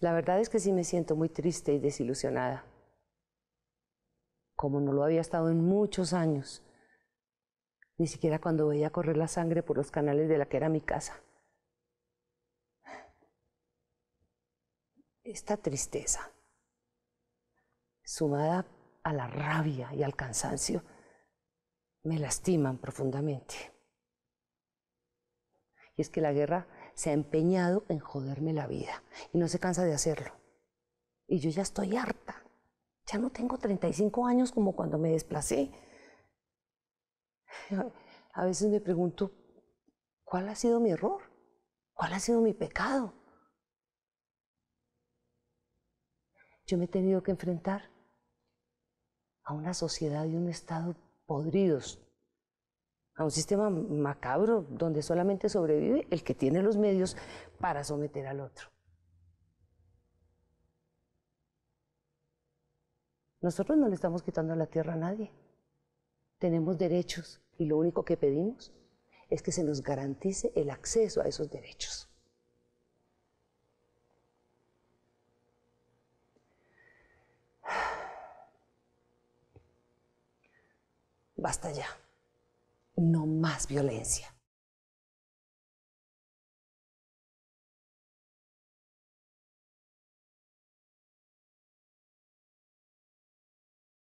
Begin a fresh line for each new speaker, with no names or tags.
La verdad es que sí me siento muy triste y desilusionada, como no lo había estado en muchos años, ni siquiera cuando veía correr la sangre por los canales de la que era mi casa. Esta tristeza, sumada a la rabia y al cansancio, me lastiman profundamente. Y es que la guerra se ha empeñado en joderme la vida y no se cansa de hacerlo. Y yo ya estoy harta. Ya no tengo 35 años como cuando me desplacé. A veces me pregunto, ¿cuál ha sido mi error? ¿Cuál ha sido mi pecado? Yo me he tenido que enfrentar a una sociedad y un Estado podridos, a un sistema macabro donde solamente sobrevive el que tiene los medios para someter al otro. Nosotros no le estamos quitando la tierra a nadie. Tenemos derechos y lo único que pedimos es que se nos garantice el acceso a esos derechos. Basta ya no más violencia.